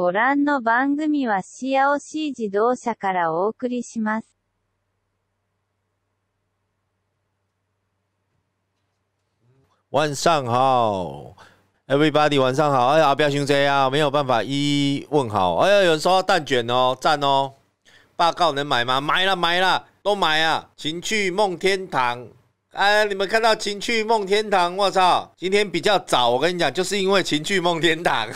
ご覧の番組はシアオシー自動車からお送りします。晚上好，everybody，晚上好。哎呀，不要凶这啊，没有办法一一问好。哎呀，有人说到蛋卷哦，赞哦。报告能买吗？买了，买了，都买啊！情趣梦天堂。哎，你们看到情趣梦天堂？我操！今天比较早，我跟你讲，就是因为情趣梦天堂。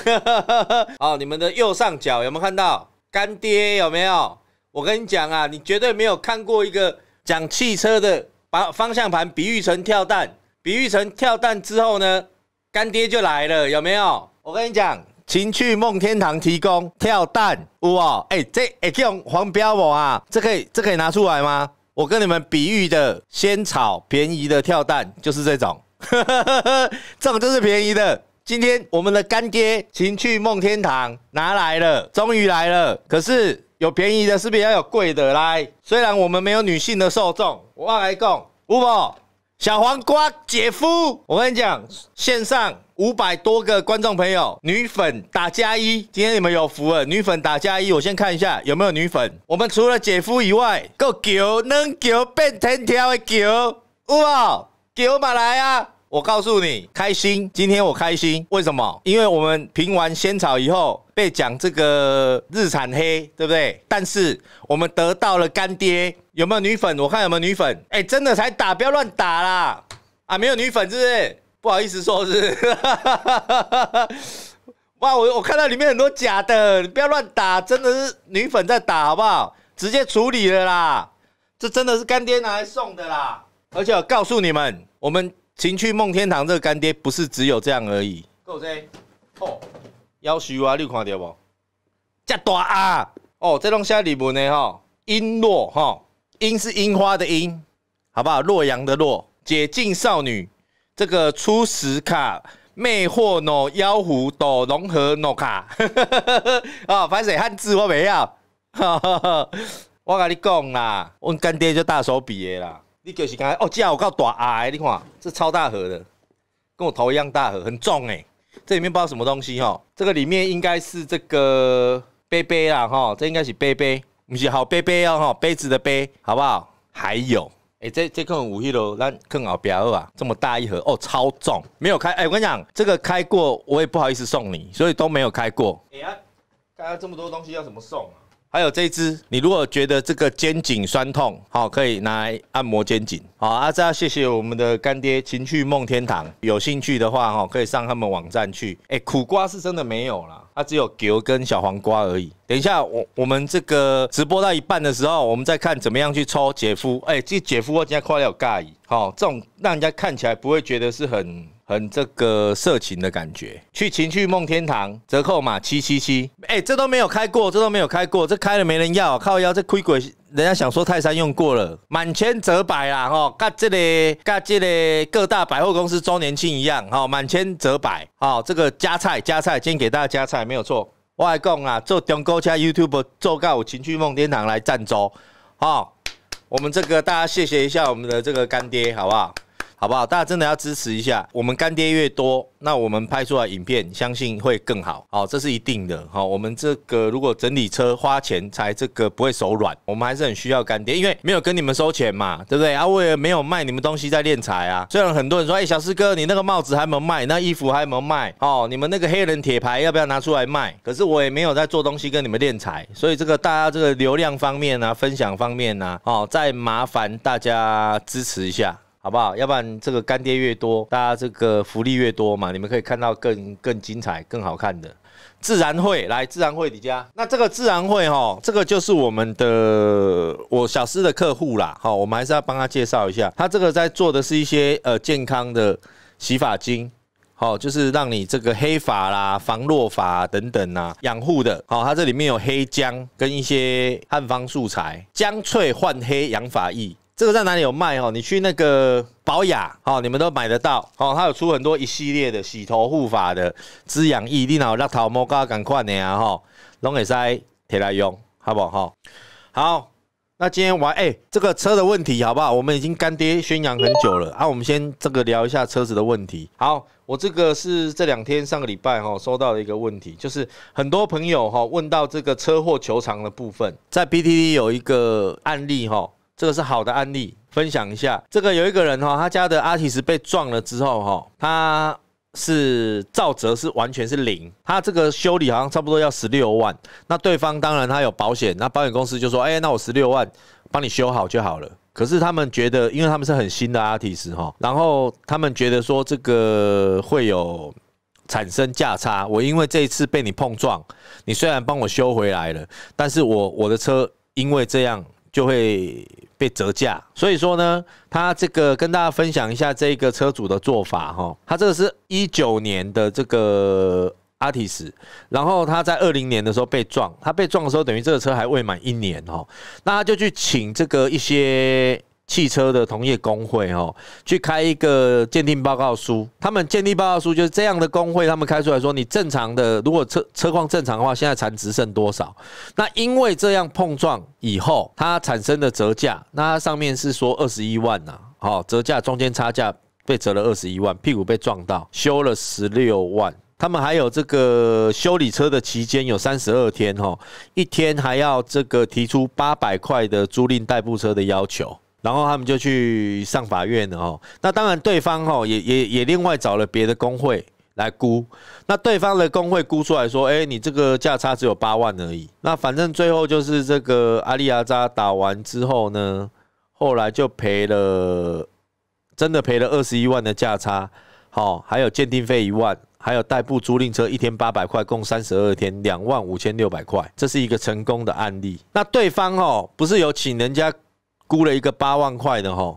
哦，你们的右上角有没有看到干爹？有没有？我跟你讲啊，你绝对没有看过一个讲汽车的，把方向盘比喻成跳蛋，比喻成跳蛋之后呢，干爹就来了，有没有？我跟你讲，情趣梦天堂提供跳蛋。哇！哎，这哎，这种黄标我啊，这可以这可以拿出来吗？我跟你们比喻的仙草便宜的跳蛋就是这种，这种就是便宜的。今天我们的干爹情趣梦天堂拿来了，终于来了。可是有便宜的，是不是要有贵的来？虽然我们没有女性的受众，我来讲，吴宝、小黄瓜、姐夫。我跟你讲，线上。五百多个观众朋友，女粉打加一，今天你们有福了，女粉打加一。我先看一下有没有女粉。我们除了姐夫以外，够球能球变天条的球，哇，冇球马来啊？我告诉你，开心，今天我开心，为什么？因为我们评完仙草以后，被讲这个日产黑，对不对？但是我们得到了干爹，有没有女粉？我看有没有女粉。哎，真的才打，不要乱打啦！啊，没有女粉，是不是？不好意思，说是，哇！我我看到里面很多假的，你不要乱打，真的是女粉在打，好不好？直接处理了啦，这真的是干爹拿来送的啦。而且我告诉你们，我们情趣梦天堂这个干爹不是只有这样而已。够这哦，腰虚啊，你看到不？加大啊！哦，这种写日面的哈，樱落哈，樱是樱花的樱，好不好？洛阳的洛，解禁少女。这个初始卡魅惑诺妖狐斗龙和诺卡啊，反正汉字我不要。我跟你讲啦，我干爹就大手笔啦。你就是讲哦，这样我搞大哎，你看这超大盒的，跟我头一样大盒，很重哎。这里面不知道什么东西哈，这个里面应该是这个杯杯啦哈，这应该是杯杯，不是好杯杯哦哈，杯子的杯好不好？还有。哎，这这颗五亿楼那更好不要啊！这么大一盒哦，超重，没有开。哎，我跟你讲，这个开过我也不好意思送你，所以都没有开过。哎呀，大家这么多东西要怎么送啊？还有这只，你如果觉得这个肩颈酸痛，好可以拿来按摩肩颈。好啊，要谢谢我们的干爹情趣梦天堂，有兴趣的话哈，可以上他们网站去。哎，苦瓜是真的没有啦。它只有牛跟小黄瓜而已。等一下，我我们这个直播到一半的时候，我们再看怎么样去抽姐夫。哎，这姐夫我今天快要尬盖矣。好，这种让人家看起来不会觉得是很。很这个色情的感觉，去情趣梦天堂折扣码七七七，哎，这都没有开过，这都没有开过，这开了没人要，靠腰这亏鬼，人家想说泰山用过了，满千折百啦，吼，跟这里跟这里各大百货公司周年庆一样，吼，满千折百，好，这个加菜加菜，今天给大家加菜没有错，我还讲啊，做中国加 YouTube 做够情趣梦天堂来赞助，好，我们这个大家谢谢一下我们的这个干爹，好不好？好不好？大家真的要支持一下，我们干爹越多，那我们拍出来影片相信会更好。好，这是一定的。好，我们这个如果整理车花钱才这个不会手软，我们还是很需要干爹，因为没有跟你们收钱嘛，对不对啊？我也没有卖你们东西在练财啊。虽然很多人说，哎，小师哥，你那个帽子还没卖，那衣服还没卖哦，你们那个黑人铁牌要不要拿出来卖？可是我也没有在做东西跟你们练财，所以这个大家这个流量方面啊，分享方面啊，哦，再麻烦大家支持一下。好不好？要不然这个干爹越多，大家这个福利越多嘛。你们可以看到更更精彩、更好看的自然会来自然会李佳。那这个自然会哈，这个就是我们的我小师的客户啦。好，我们还是要帮他介绍一下。他这个在做的是一些呃健康的洗发精，好，就是让你这个黑发啦、防落发等等啊，养护的。好，它这里面有黑姜跟一些汉方素材，姜脆换黑养发益。这个在哪里有卖哦？你去那个宝雅哦，你们都买得到哦。它有出很多一系列的洗头护发的滋养液，你脑让头猫家赶快的呢哈，拢可以塞提来用，好不好？好，那今天玩哎，这个车的问题，好不好？我们已经干爹宣扬很久了啊。我们先这个聊一下车子的问题。好，我这个是这两天上个礼拜哈收到的一个问题，就是很多朋友哈问到这个车祸求偿的部分，在 p T T 有一个案例哈。这个是好的案例，分享一下。这个有一个人哈，他家的阿提斯被撞了之后哈，他是造折是完全是零，他这个修理好像差不多要十六万。那对方当然他有保险，那保险公司就说：“哎，那我十六万帮你修好就好了。”可是他们觉得，因为他们是很新的阿提斯哈，然后他们觉得说这个会有产生价差。我因为这一次被你碰撞，你虽然帮我修回来了，但是我我的车因为这样。就会被折价，所以说呢，他这个跟大家分享一下这个车主的做法哈，他这个是一九年的这个阿提斯，然后他在二零年的时候被撞，他被撞的时候等于这个车还未满一年哈，那他就去请这个一些。汽车的同业工会哦，去开一个鉴定报告书。他们鉴定报告书就是这样的工会，他们开出来说：你正常的，如果车车况正常的话，现在残值剩多少？那因为这样碰撞以后，它产生的折价，那上面是说二十一万呐。好，折价中间差价被折了二十一万，屁股被撞到修了十六万。他们还有这个修理车的期间有三十二天哦，一天还要这个提出八百块的租赁代步车的要求。然后他们就去上法院了哦。那当然，对方哦也也也另外找了别的工会来估。那对方的工会估出来说：“哎，你这个价差只有八万而已。”那反正最后就是这个阿丽亚扎打完之后呢，后来就赔了，真的赔了二十一万的价差。好，还有鉴定费一万，还有代步租赁车一天八百块，共三十二天，两万五千六百块。这是一个成功的案例。那对方哦，不是有请人家？估了一个八万块的哈，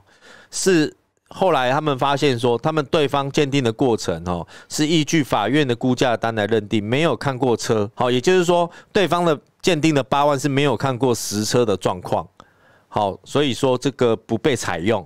是后来他们发现说，他们对方鉴定的过程哦，是依据法院的估价单来认定，没有看过车，好，也就是说，对方的鉴定的八万是没有看过实车的状况。好，所以说这个不被采用，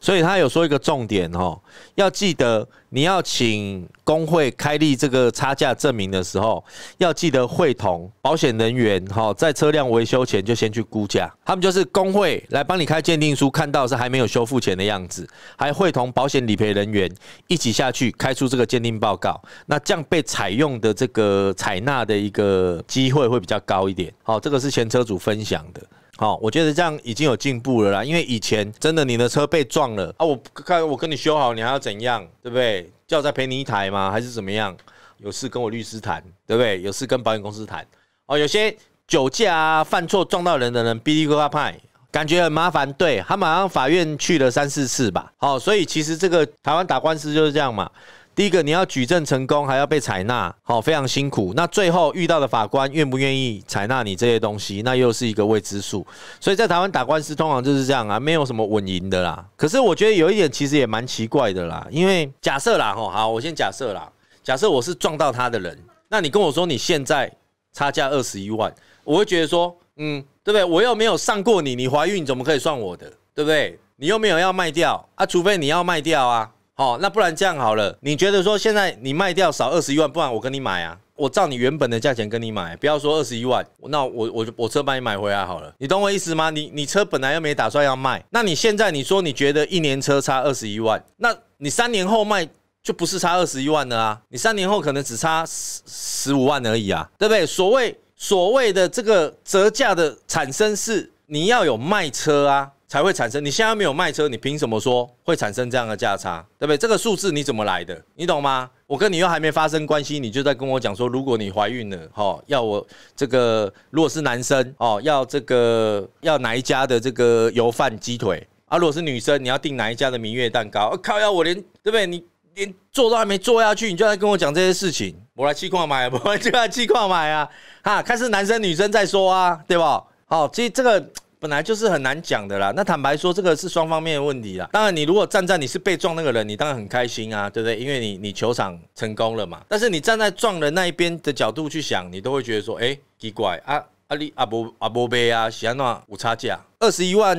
所以他有说一个重点哦，要记得你要请工会开立这个差价证明的时候，要记得会同保险人员哈，在车辆维修前就先去估价，他们就是工会来帮你开鉴定书，看到是还没有修复前的样子，还会同保险理赔人员一起下去开出这个鉴定报告，那这样被采用的这个采纳的一个机会会比较高一点。好，这个是前车主分享的。好，我觉得这样已经有进步了啦。因为以前真的，你的车被撞了啊，我看我跟你修好，你还要怎样，对不对？我再赔你一台吗？还是怎么样？有事跟我律师谈，对不对？有事跟保险公司谈。哦，有些酒驾啊、犯错撞到人的人，哔哩呱巴派，感觉很麻烦，对。他马上法院去了三四次吧。好，所以其实这个台湾打官司就是这样嘛。第一个你要举证成功，还要被采纳，好，非常辛苦。那最后遇到的法官愿不愿意采纳你这些东西，那又是一个未知数。所以在台湾打官司通常就是这样啊，没有什么稳赢的啦。可是我觉得有一点其实也蛮奇怪的啦，因为假设啦，哦，好，我先假设啦，假设我是撞到他的人，那你跟我说你现在差价二十一万，我会觉得说，嗯，对不对？我又没有上过你，你怀孕怎么可以算我的？对不对？你又没有要卖掉啊，除非你要卖掉啊。好，那不然这样好了，你觉得说现在你卖掉少二十一万，不然我跟你买啊，我照你原本的价钱跟你买，不要说二十一万，那我我我车帮你买回来好了，你懂我意思吗？你你车本来又没打算要卖，那你现在你说你觉得一年车差二十一万，那你三年后卖就不是差二十一万了啊，你三年后可能只差十十五万而已啊，对不对？所谓所谓的这个折价的产生是你要有卖车啊。才会产生。你现在没有卖车，你凭什么说会产生这样的价差，对不对？这个数字你怎么来的？你懂吗？我跟你又还没发生关系，你就在跟我讲说，如果你怀孕了，哈，要我这个如果是男生哦，要这个要哪一家的这个油饭鸡腿啊？如果是女生，你要订哪一家的明月蛋糕？靠！要我连对不对？你连做都还没做下去，你就在跟我讲这些事情，我来气矿买，我来就要气矿买啊！哈，看是男生女生再说啊，对吧？好，其实这个。本来就是很难讲的啦。那坦白说，这个是双方面的问题啦。当然，你如果站在你是被撞那个人，你当然很开心啊，对不对？因为你你球场成功了嘛。但是你站在撞人那一边的角度去想，你都会觉得说，哎，奇怪啊，阿力阿伯阿波贝啊，喜安娜五差价二十一万，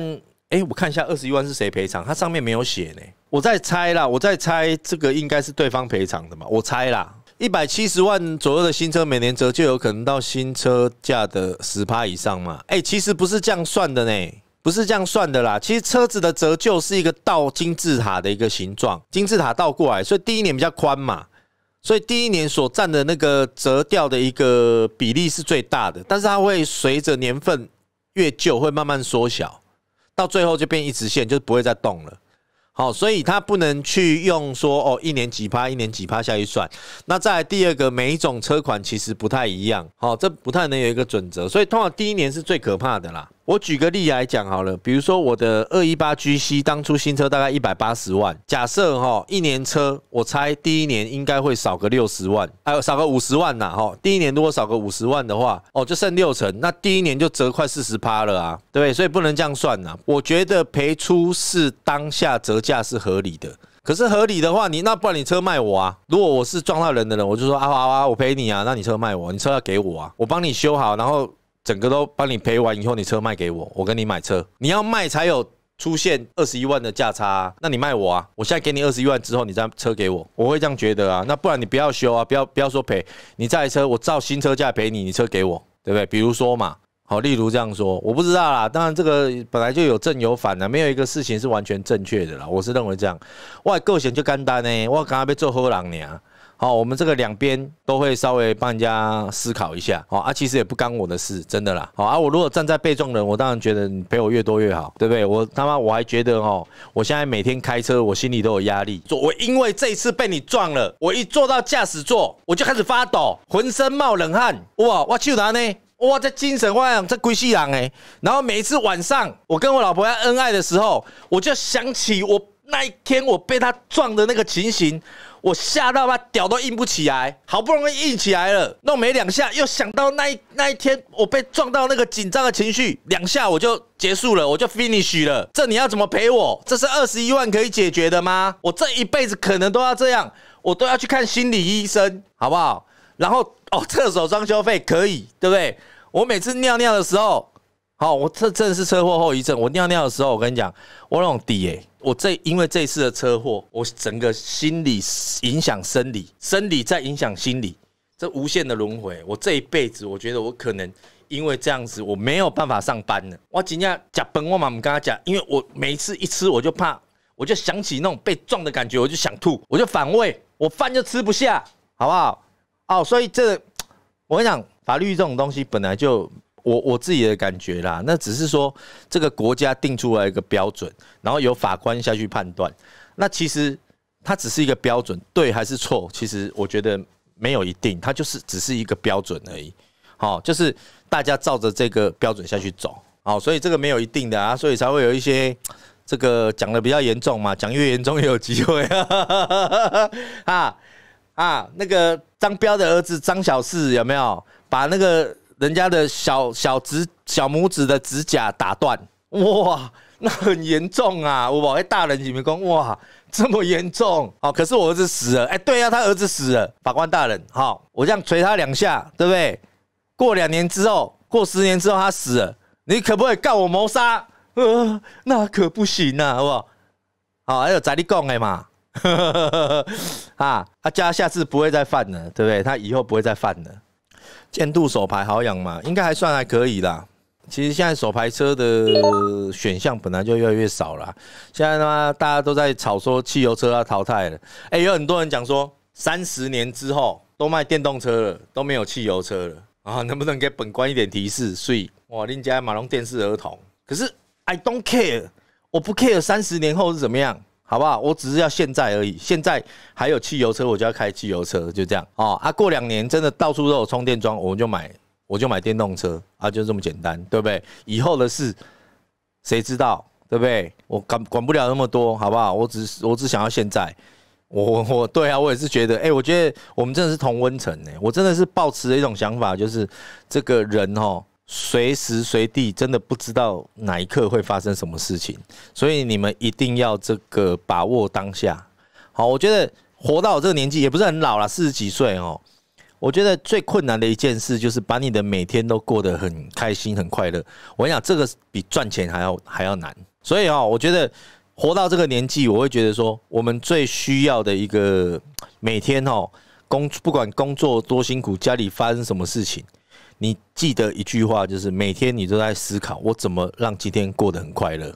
哎，我看一下二十一万是谁赔偿，它上面没有写呢。我在猜啦，我在猜这个应该是对方赔偿的嘛，我猜啦。一百七十万左右的新车，每年折旧有可能到新车价的十趴以上嘛？哎，其实不是这样算的呢，不是这样算的啦。其实车子的折旧是一个倒金字塔的一个形状，金字塔倒过来，所以第一年比较宽嘛，所以第一年所占的那个折掉的一个比例是最大的，但是它会随着年份越旧会慢慢缩小，到最后就变一直线，就不会再动了。好，所以它不能去用说哦，一年几趴，一年几趴下去算。那在第二个，每一种车款其实不太一样，好，这不太能有一个准则。所以通常第一年是最可怕的啦。我举个例来讲好了，比如说我的二一八 GC 当初新车大概一百八十万，假设哈一年车，我猜第一年应该会少个六十万，有少个五十万呐哈，第一年如果少个五十万的话，哦就剩六成，那第一年就折快四十趴了啊，对不对？所以不能这样算呐，我觉得赔出是当下折价是合理的，可是合理的话，你那不然你车卖我啊？如果我是撞到人的人，我就说啊好啊，我赔你啊，那你车卖我，你车要给我啊，我帮你修好，然后。整个都帮你赔完以后，你车卖给我，我跟你买车。你要卖才有出现二十一万的价差，那你卖我啊！我现在给你二十一万之后，你再车给我，我会这样觉得啊。那不然你不要修啊，不要不要说赔，你这台车我照新车价赔你，你车给我，对不对？比如说嘛，好，例如这样说，我不知道啦。当然这个本来就有正有反的，没有一个事情是完全正确的啦。我是认为这样，哇，购险就干单呢，我刚刚被做好人呢。好，我们这个两边都会稍微帮人家思考一下，好啊，其实也不干我的事，真的啦。好啊，我如果站在被撞人，我当然觉得你赔我越多越好，对不对？我他妈我还觉得哦，我现在每天开车我心里都有压力，说我因为这次被你撞了，我一坐到驾驶座我就开始发抖，浑身冒冷汗，哇，我去哪呢？哇，这精神，哇呀，这鬼戏狼哎！然后每一次晚上我跟我老婆要恩爱的时候，我就想起我那一天我被他撞的那个情形。我吓到吧，屌都硬不起来，好不容易硬起来了，弄没两下，又想到那一那一天我被撞到那个紧张的情绪，两下我就结束了，我就 finish 了。这你要怎么赔我？这是二十一万可以解决的吗？我这一辈子可能都要这样，我都要去看心理医生，好不好？然后哦，厕所装修费可以，对不对？我每次尿尿的时候。哦，我这正是车祸后遗症。我尿尿的时候，我跟你讲，我那种低耶。我这因为这一次的车祸，我整个心理影响生理，生理再影响心理，这无限的轮回。我这一辈子，我觉得我可能因为这样子，我没有办法上班了。我今天讲崩我妈妈，跟她讲，因为我每一次一吃，我就怕，我就想起那种被撞的感觉，我就想吐，我就反胃，我饭就吃不下，好不好？哦，所以这我跟你讲，法律这种东西本来就。我我自己的感觉啦，那只是说这个国家定出来一个标准，然后由法官下去判断。那其实它只是一个标准，对还是错，其实我觉得没有一定，它就是只是一个标准而已。好，就是大家照着这个标准下去走。好，所以这个没有一定的啊，所以才会有一些这个讲的比较严重嘛，讲越严重越有机会 啊啊，那个张彪的儿子张小四有没有把那个？人家的小小指、小拇指的指甲打断，哇，那很严重啊！我，哎，大人，你们讲，哇，这么严重啊！可是我儿子死了，哎，对呀，他儿子死了。法官大人，好，我这样捶他两下，对不对？过两年之后，过十年之后，他死了，你可不可以告我谋杀？呃，那可不行呐，好不好？好，还有宅你讲哎嘛，啊，他家下次不会再犯了，对不对？他以后不会再犯了。渐度手牌好养嘛？应该还算还可以啦。其实现在手牌车的选项本来就越来越少了。现在他妈大家都在吵说汽油车要淘汰了。哎，有很多人讲说三十年之后都卖电动车了，都没有汽油车了啊！能不能给本官一点提示？所以哇，恁家马龙电视儿童？可是 I don't care，我不 care，三十年后是怎么样？好不好？我只是要现在而已。现在还有汽油车，我就要开汽油车，就这样哦。啊，过两年真的到处都有充电桩，我就买，我就买电动车啊，就这么简单，对不对？以后的事谁知道，对不对？我管管不了那么多，好不好？我只我只想要现在。我我对啊，我也是觉得，哎，我觉得我们真的是同温层呢。我真的是抱持的一种想法，就是这个人哦。随时随地，真的不知道哪一刻会发生什么事情，所以你们一定要这个把握当下。好，我觉得活到我这个年纪也不是很老了，四十几岁哦。我觉得最困难的一件事就是把你的每天都过得很开心、很快乐。我跟你讲，这个比赚钱还要还要难。所以啊，我觉得活到这个年纪，我会觉得说，我们最需要的一个每天哦，工不管工作多辛苦，家里发生什么事情。你记得一句话，就是每天你都在思考，我怎么让今天过得很快乐？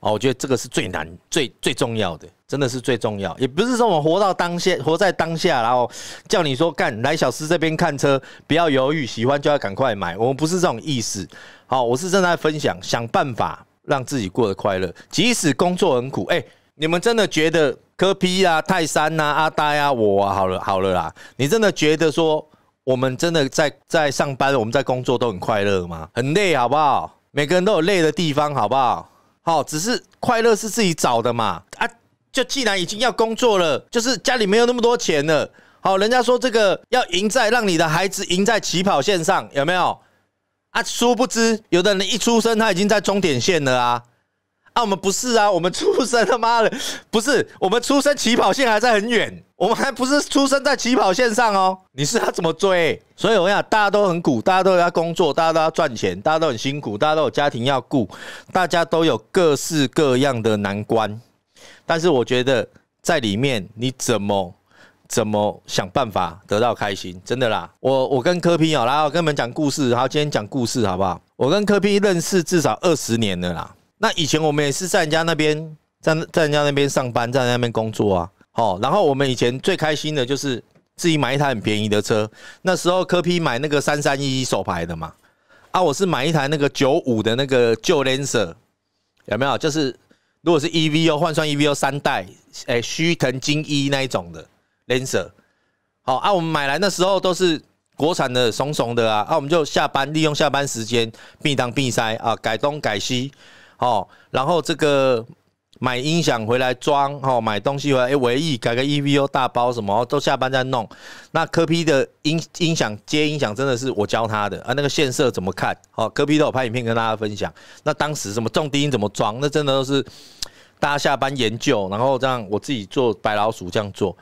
哦，我觉得这个是最难、最最重要的，真的是最重要。也不是说我活到当下、活在当下，然后叫你说干来小司这边看车，不要犹豫，喜欢就要赶快买。我们不是这种意思。好，我是正在分享，想办法让自己过得快乐，即使工作很苦。哎，你们真的觉得科批啊、泰山啊、阿呆啊，我好了好了啦，你真的觉得说？我们真的在在上班，我们在工作都很快乐吗？很累好不好？每个人都有累的地方好不好？好，只是快乐是自己找的嘛啊！就既然已经要工作了，就是家里没有那么多钱了。好，人家说这个要赢在让你的孩子赢在起跑线上，有没有啊？殊不知，有的人一出生他已经在终点线了啊。啊，我们不是啊，我们出生他妈的不是，我们出生起跑线还在很远，我们还不是出生在起跑线上哦。你是要怎么追？所以我想，大家都很苦，大家都要工作，大家都要赚钱，大家都很辛苦，大家都有家庭要顾，大家都有各式各样的难关。但是我觉得，在里面你怎么怎么想办法得到开心，真的啦。我我跟柯皮啊，来我跟你们讲故事，然后今天讲故事好不好？我跟柯皮认识至少二十年了啦。那以前我们也是在人家那边，在在人家那边上班，在那边工作啊，哦，然后我们以前最开心的就是自己买一台很便宜的车，那时候柯 P 买那个三三一一手牌的嘛，啊，我是买一台那个九五的那个旧 Lancer，有没有？就是如果是 EVO 换算 EVO 三代，哎，须藤金一那一种的 Lancer，好啊，我们买来那时候都是国产的怂怂的啊，啊，我们就下班利用下班时间，避咚避塞啊，改东改西。哦，然后这个买音响回来装，哦，买东西回来哎，唯一改个 EVO 大包什么，都下班再弄。那科批的音音响接音响，真的是我教他的啊。那个线色怎么看？哦，科批都有拍影片跟大家分享。那当时什么重低音怎么装？那真的都是大家下班研究，然后这样我自己做白老鼠这样做。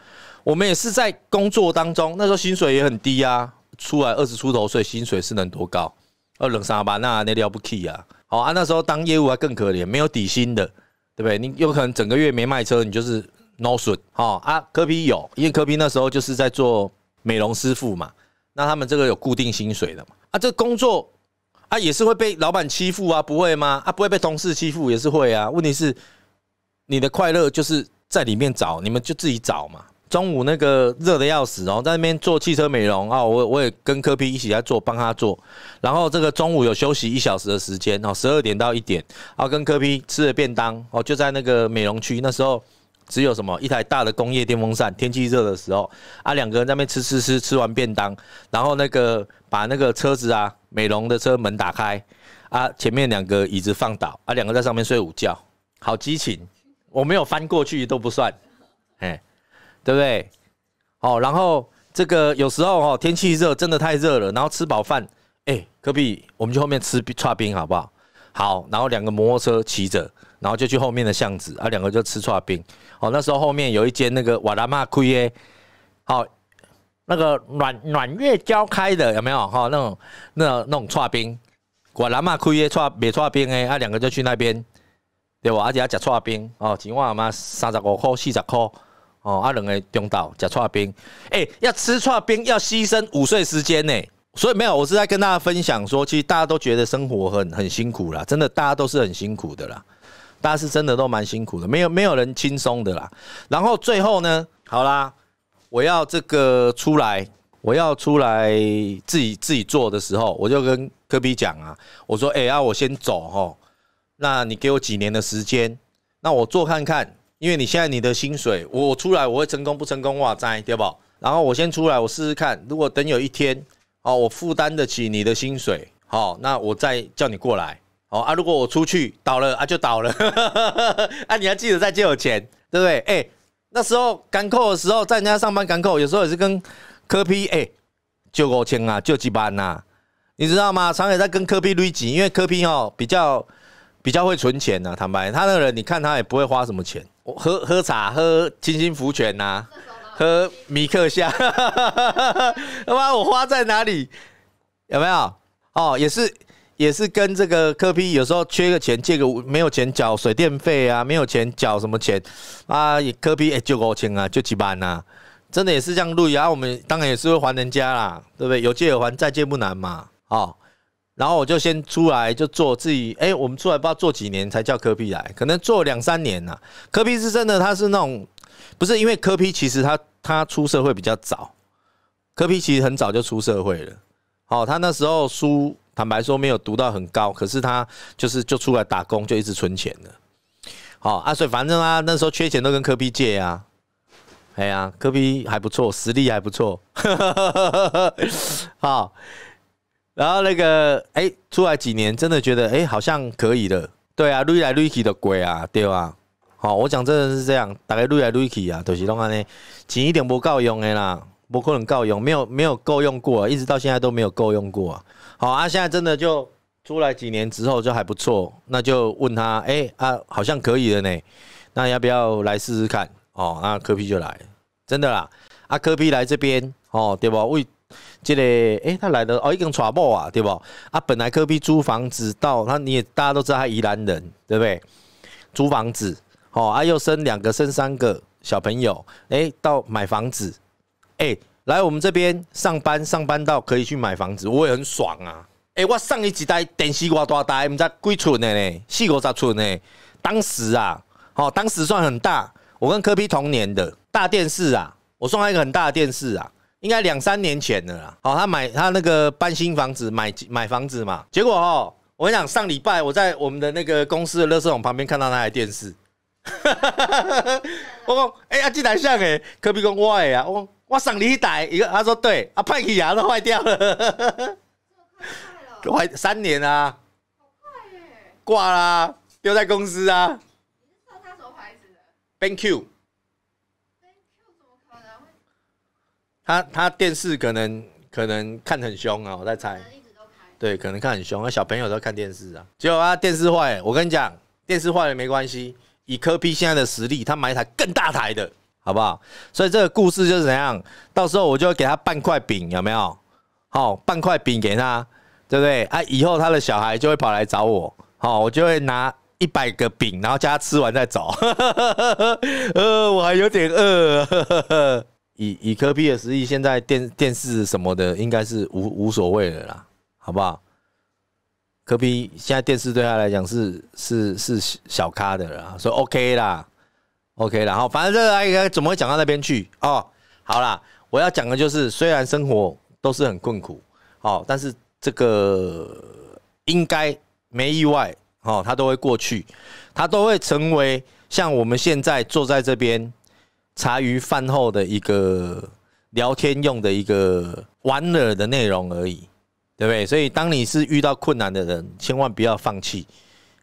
我们也是在工作当中，那时候薪水也很低啊，出来二十出头，所以薪水是能多高？二零三八那那料不 key 啊。哦啊，那时候当业务还更可怜，没有底薪的，对不对？你有可能整个月没卖车，你就是孬损。哦啊，科比有，因为科比那时候就是在做美容师傅嘛，那他们这个有固定薪水的嘛。啊，这工作啊也是会被老板欺负啊，不会吗？啊，不会被同事欺负也是会啊。问题是你的快乐就是在里面找，你们就自己找嘛。中午那个热的要死，然后在那边做汽车美容啊，我我也跟柯皮一起在做，帮他做。然后这个中午有休息一小时的时间哦，十二点到一点啊，跟柯皮吃的便当哦，就在那个美容区。那时候只有什么一台大的工业电风扇，天气热的时候啊，两个人在那边吃吃吃，吃完便当，然后那个把那个车子啊美容的车门打开啊，前面两个椅子放倒啊，两个在上面睡午觉，好激情！我没有翻过去都不算，哎。对不对？好，然后这个有时候哦，天气热，真的太热了，然后吃饱饭，哎，科比，我们去后面吃叉冰好不好？好，然后两个摩托车骑着，然后就去后面的巷子，啊，两个就吃叉冰。哦，那时候后面有一间那个瓦拉玛亏耶，好，那个暖暖月交开的有没有？哈，那种那种那种叉冰，瓦拉玛亏耶叉冰，别冰哎，啊，两个就去那边，对我而且要吃叉冰哦，几万阿妈三十五块四十块。哦，阿仁个中岛假炊冰，哎，要吃炊冰要牺牲午睡时间呢，所以没有，我是在跟大家分享说，其实大家都觉得生活很很辛苦啦，真的，大家都是很辛苦的啦，大家是真的都蛮辛苦的，没有没有人轻松的啦。然后最后呢，好啦，我要这个出来，我要出来自己自己做的时候，我就跟科比讲啊，我说，哎，那我先走哈，那你给我几年的时间，那我做看看。因为你现在你的薪水，我出来我会成功不成功哇塞对不？然后我先出来我试试看，如果等有一天哦我负担得起你的薪水，好，那我再叫你过来，哦啊。如果我出去倒了啊就倒了，啊，你要记得再借我钱，对不对？哎那时候赶扣的时候在人家上班赶扣，有时候也是跟科比哎救过钱啊救几班呐，你知道吗？常也在跟科比累积，因为科比哦比较比较会存钱呐，坦白他那个人你看他也不会花什么钱。喝喝茶，喝清新福泉呐，喝米克香，他妈要不然我花在哪里？有没有？哦，也是也是跟这个科批，有时候缺个钱，借个没有钱缴水电费啊，没有钱缴什么钱啊？也科批哎，就五千啊，就几万呐，真的也是这样录。然后我们当然也是会还人家啦，对不对？有借有还，再借不难嘛，哦。然后我就先出来就做自己，哎，我们出来不知道做几年才叫科比。来，可能做两三年呐。科比是真的，他是那种不是因为科比，其实他他出社会比较早，科比其实很早就出社会了。哦，他那时候书坦白说没有读到很高，可是他就是就出来打工就一直存钱了。好啊，所以反正啊那时候缺钱都跟科比借啊，哎呀，科比还不错，实力还不错，好。然后那个哎，出来几年，真的觉得哎，好像可以的。对啊 r 来 c 去的鬼啊，对吧？好，我讲真的是这样，大概 r 来 c 去啊，都是啷安尼，钱一点不够用的啦，不可能够用，没有没有够用过，一直到现在都没有够用过。好啊，现在真的就出来几年之后就还不错，那就问他哎啊，好像可以的呢，那要不要来试试看？哦，那科比就来，真的啦，啊，科比来这边哦，对不为？即个哎，他来的哦，已经娶某啊，对不？啊，本来科比租房子到，那你也大家都知道，他宜兰人，对不对？租房子，哦，啊又生两个，生三个小朋友，哎，到买房子，哎，来我们这边上班，上班到可以去买房子，我也很爽啊！哎，我上一集在电视挂大大，唔知几寸的呢，四五十寸咧？当时啊，哦，当时算很大，我跟科比同年的，大电视啊，我送他一个很大的电视啊。应该两三年前的啦。好，他买他那个搬新房子买买房子嘛，结果哦，我跟你讲，上礼拜我在我们的那个公司的乐视网旁边看到那台电视，我讲哎呀，这台像诶，科比跟我哎啊，我我省里一台一个，他说对，啊，派克牙都坏掉了，坏三年啊，挂啦，丢在公司啊，你是收他什么牌子的？BenQ。他他电视可能可能看很凶啊，我在猜。对，可能看很凶那小朋友都看电视啊。结果他电视坏，我跟你讲，电视坏了没关系，以科 P 现在的实力，他买一台更大台的好不好？所以这个故事就是怎样，到时候我就要给他半块饼，有没有？好，半块饼给他，对不对？啊，以后他的小孩就会跑来找我，好，我就会拿一百个饼，然后叫他吃完再走。呃，我还有点饿。以以科比的实力，现在电电视什么的应该是无无所谓了啦，好不好？科比现在电视对他来讲是是是小咖的啦，所以 OK 啦，OK。然后反正这个应该怎么会讲到那边去哦？好啦，我要讲的就是，虽然生活都是很困苦，哦，但是这个应该没意外，哦，它都会过去，它都会成为像我们现在坐在这边。茶余饭后的一个聊天用的一个玩乐的内容而已，对不对？所以当你是遇到困难的人，千万不要放弃，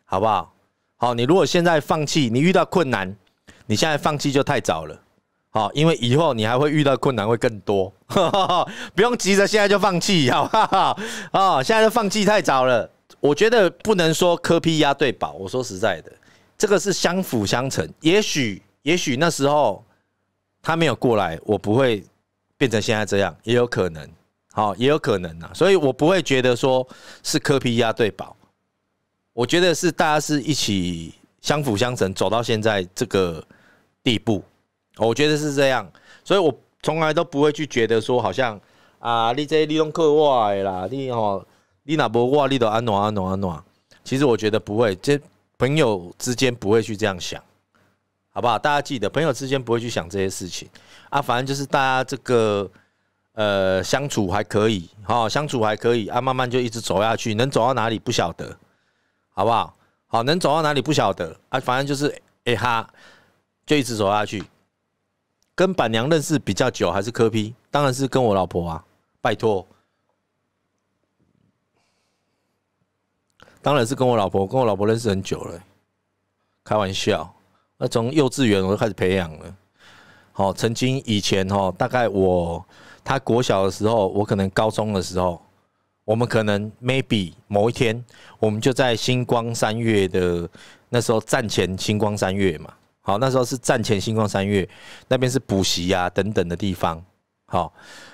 好不好？好，你如果现在放弃，你遇到困难，你现在放弃就太早了，好，因为以后你还会遇到困难会更多，不用急着现在就放弃，好不好？啊，现在就放弃太早了，我觉得不能说磕皮鸭对宝，我说实在的，这个是相辅相成，也许也许那时候。他没有过来，我不会变成现在这样，也有可能，好，也有可能呐，所以我不会觉得说是科比压对宝，我觉得是大家是一起相辅相成走到现在这个地步，我觉得是这样，所以我从来都不会去觉得说好像啊，你这你拢靠我啦，你吼你哪不我，你都安暖安暖安暖，其实我觉得不会，这朋友之间不会去这样想。好不好？大家记得，朋友之间不会去想这些事情啊。反正就是大家这个呃相处还可以，哦，相处还可以啊。慢慢就一直走下去，能走到哪里不晓得，好不好？好，能走到哪里不晓得啊。反正就是哎哈，就一直走下去。跟板娘认识比较久，还是磕皮？当然是跟我老婆啊，拜托。当然是跟我老婆，跟我老婆认识很久了，开玩笑。那从幼稚园我就开始培养了。好，曾经以前哦，大概我他国小的时候，我可能高中的时候，我们可能 maybe 某一天，我们就在星光三月的那时候战前星光三月嘛。好，那时候是战前星光三月，那边是补习啊等等的地方。好，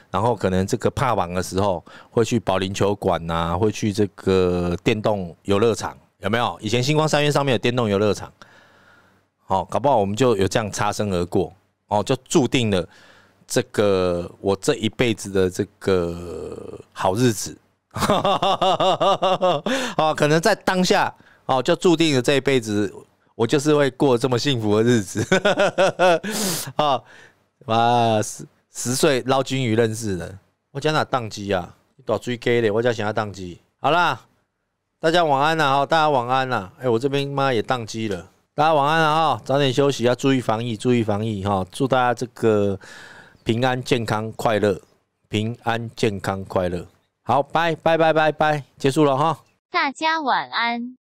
然后可能这个怕晚的时候会去保龄球馆啊，会去这个电动游乐场，有没有？以前星光三月上面有电动游乐场。哦，搞不好我们就有这样擦身而过哦，就注定了这个我这一辈子的这个好日子。哦，可能在当下哦，就注定了这一辈子我就是会过这么幸福的日子。啊，哇，十十岁捞金鱼认识的，我讲哪宕机啊？你多追 gay 嘞？我讲想要宕机？好啦，大家晚安啦！哈，大家晚安啦！哎，我这边妈也宕机了。大家晚安了哈，早点休息，要注意防疫，注意防疫哈。祝大家这个平安、健康、快乐，平安、健康、快乐。好，拜拜拜拜拜，结束了哈。大家晚安。